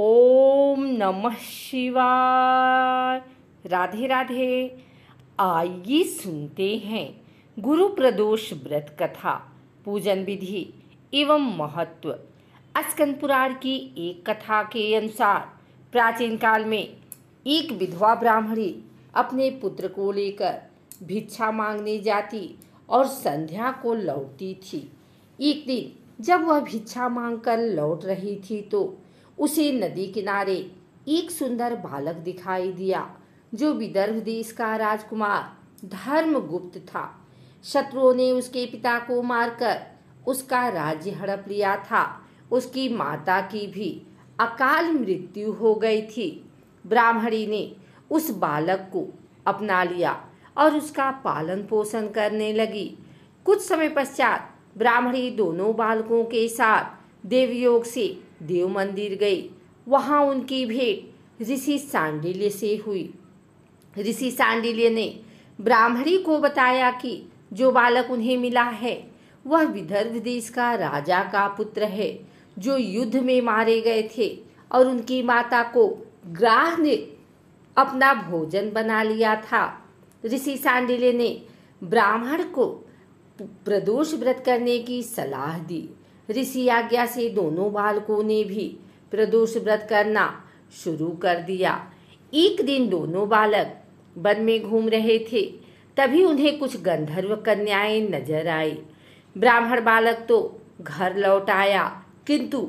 ओम नमः शिवाय राधे राधे आइए सुनते हैं गुरु प्रदोष व्रत कथा पूजन विधि एवं महत्व अस्कंद पुराण की एक कथा के अनुसार प्राचीन काल में एक विधवा ब्राह्मणी अपने पुत्र को लेकर भिक्षा मांगने जाती और संध्या को लौटती थी एक दिन जब वह भिक्षा मांगकर लौट रही थी तो उसे नदी किनारे एक सुंदर बालक दिखाई दिया जो विदर्भ देश का राजकुमार धर्मगुप्त था शत्रुओं ने उसके पिता को मारकर उसका राज्य हड़प लिया था उसकी माता की भी अकाल मृत्यु हो गई थी ब्राह्मणी ने उस बालक को अपना लिया और उसका पालन पोषण करने लगी कुछ समय पश्चात ब्राह्मणी दोनों बालकों के साथ देवयोग से देव मंदिर गई वहाँ उनकी भेंट ऋषि सांडिल्य से हुई ऋषि सांडिल्य ने ब्राह्मणी को बताया कि जो बालक उन्हें मिला है वह विदर्भ देश का राजा का पुत्र है जो युद्ध में मारे गए थे और उनकी माता को ग्राह ने अपना भोजन बना लिया था ऋषि सांडिले ने ब्राह्मण को प्रदोष व्रत करने की सलाह दी ऋषि आज्ञा से दोनों बालकों ने भी प्रदोष व्रत करना शुरू कर दिया एक दिन दोनों बालक वन में घूम रहे थे तभी उन्हें कुछ गंधर्व कन्याएं नजर आई ब्राह्मण बालक तो घर लौट आया किंतु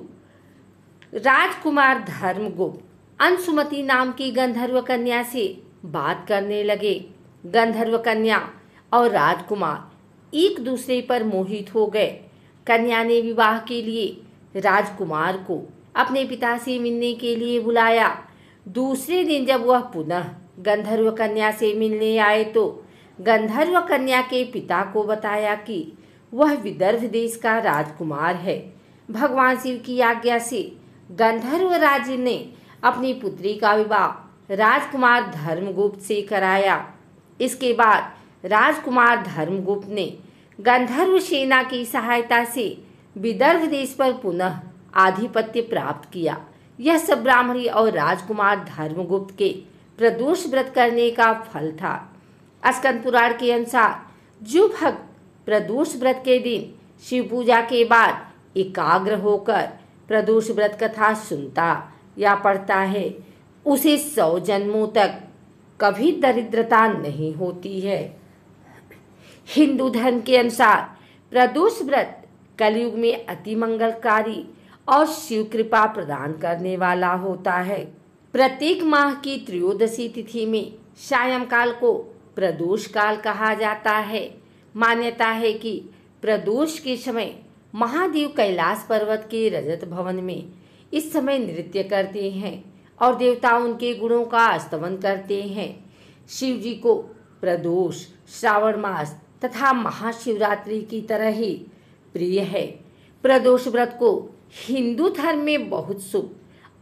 राजकुमार धर्मगुप्त अंशुमति नाम की गंधर्व कन्या से बात करने लगे गंधर्व कन्या और राजकुमार एक दूसरे पर मोहित हो गए कन्या ने विवाह के लिए राजकुमार को अपने पिता से मिलने के लिए बुलाया दूसरे दिन जब वह पुनः गंधर्व कन्या से मिलने आए तो गंधर्व कन्या के पिता को बताया कि वह विदर्भ देश का राजकुमार है भगवान शिव की आज्ञा से गंधर्व राज ने अपनी पुत्री का विवाह राजकुमार धर्मगुप्त से कराया इसके बाद राजकुमार धर्मगुप्त ने गंधर्व सेना की सहायता से विदर्भ देश पर पुनः आधिपत्य प्राप्त किया यह सब ब्राह्मणी और राजकुमार धर्मगुप्त के प्रदोष व्रत करने का फल था स्कंद पुराण के अनुसार जो भक्त प्रदोष व्रत के दिन शिव पूजा के बाद एकाग्र होकर प्रदोष व्रत कथा सुनता या पढ़ता है उसे सौ जन्मों तक कभी दरिद्रता नहीं होती है हिंदू धर्म के अनुसार प्रदोष व्रत कलयुग में अति मंगलकारी और शिव कृपा प्रदान करने वाला होता है प्रत्येक माह की त्रयोदशी तिथि में सायंकाल को प्रदोष काल कहा जाता है मान्यता है कि प्रदोष के समय महादेव कैलाश पर्वत के रजत भवन में इस समय नृत्य करते हैं और देवता उनके गुणों का स्तवन करते हैं शिव जी को प्रदोष श्रावण मास तथा महाशिवरात्रि की तरह ही प्रिय है प्रदोष व्रत को हिंदू धर्म में बहुत शुभ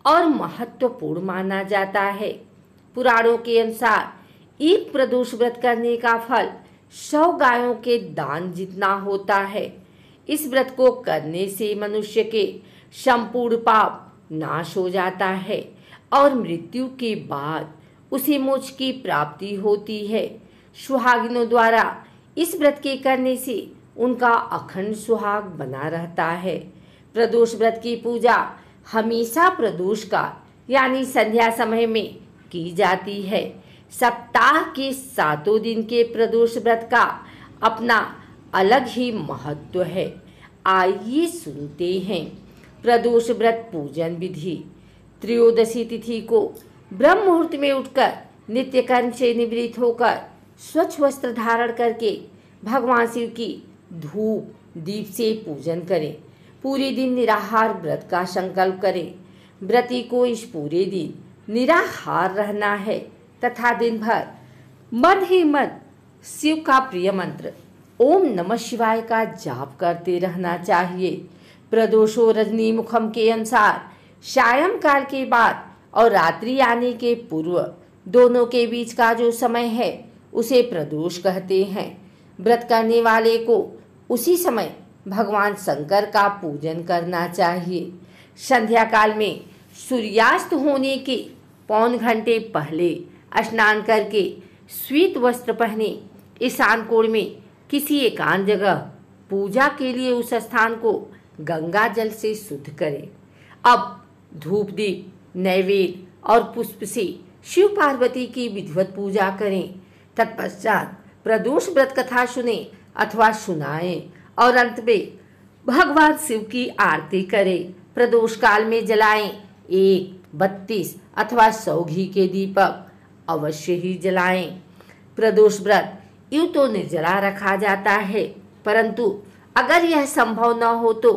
और महत्वपूर्ण माना जाता है पुराणों के अनुसार एक प्रदोष व्रत करने का फल सौ गायों के दान जितना होता है इस व्रत को करने से मनुष्य के संपूर्ण पाप नाश हो जाता है और मृत्यु के बाद उसे मोक्ष की प्राप्ति होती है सुहागिनों द्वारा इस व्रत के करने से उनका अखंड सुहाग बना रहता है प्रदोष व्रत की पूजा हमेशा प्रदोष का यानी संध्या समय में की जाती है सप्ताह के सातों दिन के प्रदोष व्रत का अपना अलग ही महत्व है आइए सुनते हैं प्रदोष व्रत पूजन विधि त्रियोदशी तिथि को ब्रह्म मुहूर्त में उठकर नित्य कर्म से निवृत्त होकर स्वच्छ वस्त्र धारण करके भगवान शिव की धूप दीप से पूजन करें पूरे दिन निराहार व्रत का संकल्प करें व्रती को इस पूरे दिन निराहार रहना है तथा दिन भर मन ही मन शिव का प्रिय मंत्र ओम नमः शिवाय का जाप करते रहना चाहिए प्रदोषो रजनी मुखम के अनुसार सायंकाल के बाद और रात्रि आने के पूर्व दोनों के बीच का जो समय है उसे प्रदोष कहते हैं व्रत करने वाले को उसी समय भगवान शंकर का पूजन करना चाहिए संध्या काल में सूर्यास्त होने के पौन घंटे पहले स्नान करके स्वीत वस्त्र पहने ईशान कोण में किसी एकांत जगह पूजा के लिए उस स्थान को गंगा जल से शुद्ध करें अब धूप दीप नैवेद्य और पुष्प से शिव पार्वती की विधिवत पूजा करें तत्पश्चात प्रदोष व्रत कथा सुने अथवा सुनाए और अंत में भगवान शिव की आरती करें प्रदोष काल में जलाए एक बत्तीस अथवा सौ घी के दीपक अवश्य ही जलाए प्रदोष व्रत यु तो निर्जला रखा जाता है परंतु अगर यह संभव न हो तो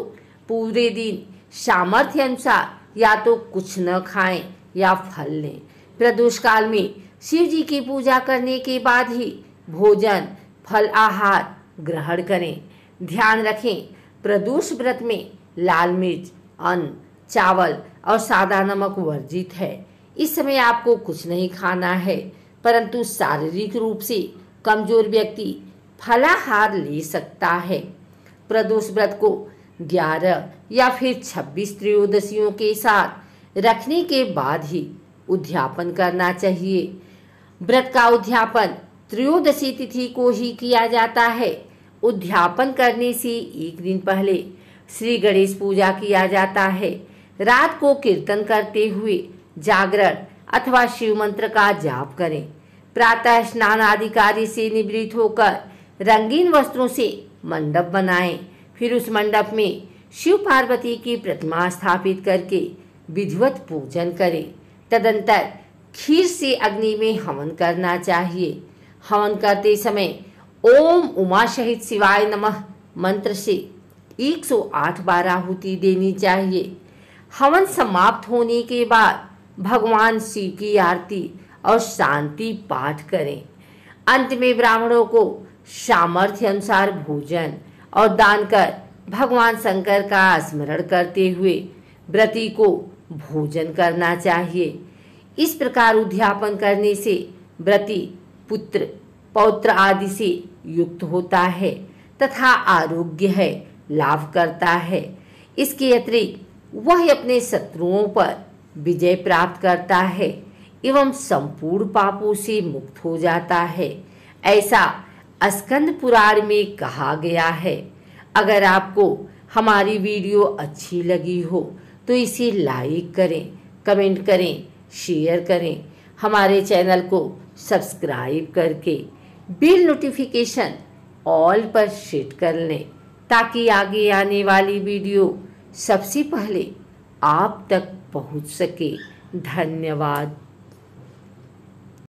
पूरे दिन सामर्थ्य अनुसार या तो कुछ न खाएं या फल लें प्रदोष काल में शिव जी की पूजा करने के बाद ही भोजन फल आहार ग्रहण करें ध्यान रखें प्रदोष व्रत में लाल मिर्च अन्न चावल और सादा नमक वर्जित है इस समय आपको कुछ नहीं खाना है परंतु शारीरिक रूप से कमजोर व्यक्ति फलाहार ले सकता है प्रदोष व्रत को 11 या फिर 26 त्रयोदशियों के साथ रखने के बाद ही उद्यापन करना चाहिए व्रत का उद्यापन त्रयोदशी तिथि को ही किया जाता है उद्यापन करने से एक दिन पहले श्री गणेश पूजा किया जाता है रात को कीर्तन करते हुए जागरण अथवा शिव मंत्र का जाप करें प्रातः स्नान आदि कार्य से निवृत्त होकर रंगीन वस्त्रों से मंडप बनाएं फिर उस मंडप में शिव पार्वती की प्रतिमा स्थापित करके विधिवत पूजन करें तदंतर खीर से अग्नि में हवन करना चाहिए हवन करते समय ओम उमा शहीद शिवाय नमः मंत्र से 108 बार आहुति देनी चाहिए हवन समाप्त होने के बाद भगवान शिव की आरती और शांति पाठ करें अंत में ब्राह्मणों को सामर्थ्य अनुसार भोजन और दान कर भगवान शंकर का स्मरण करते हुए व्रती को भोजन करना चाहिए इस प्रकार उद्यापन करने से व्रती पुत्र पौत्र आदि से युक्त होता है तथा आरोग्य है लाभ करता है इसके अतिरिक्त वह अपने शत्रुओं पर विजय प्राप्त करता है एवं संपूर्ण पापों से मुक्त हो जाता है ऐसा अस्कंद पुराण में कहा गया है अगर आपको हमारी वीडियो अच्छी लगी हो तो इसे लाइक करें कमेंट करें शेयर करें हमारे चैनल को सब्सक्राइब करके बिल नोटिफिकेशन ऑल पर सेट कर लें ताकि आगे आने वाली वीडियो सबसे पहले आप तक पहुंच सके धन्यवाद